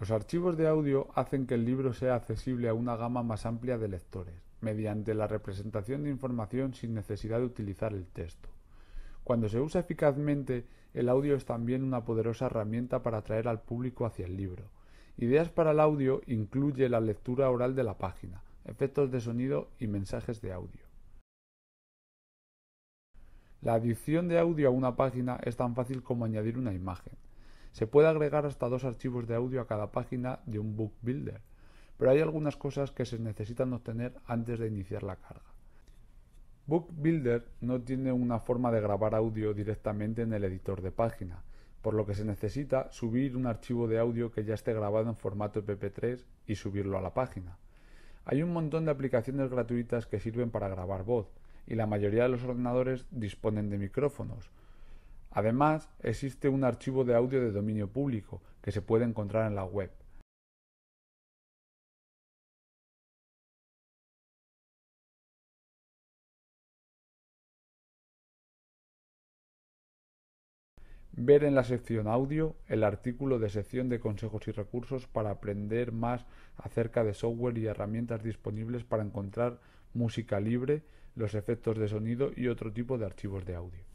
Los archivos de audio hacen que el libro sea accesible a una gama más amplia de lectores, mediante la representación de información sin necesidad de utilizar el texto. Cuando se usa eficazmente, el audio es también una poderosa herramienta para atraer al público hacia el libro. Ideas para el audio incluye la lectura oral de la página, efectos de sonido y mensajes de audio. La adición de audio a una página es tan fácil como añadir una imagen. Se puede agregar hasta dos archivos de audio a cada página de un Book Builder, pero hay algunas cosas que se necesitan obtener antes de iniciar la carga. Book Builder no tiene una forma de grabar audio directamente en el editor de página, por lo que se necesita subir un archivo de audio que ya esté grabado en formato pp 3 y subirlo a la página. Hay un montón de aplicaciones gratuitas que sirven para grabar voz, y la mayoría de los ordenadores disponen de micrófonos, Además, existe un archivo de audio de dominio público que se puede encontrar en la web. Ver en la sección audio el artículo de sección de consejos y recursos para aprender más acerca de software y herramientas disponibles para encontrar música libre, los efectos de sonido y otro tipo de archivos de audio.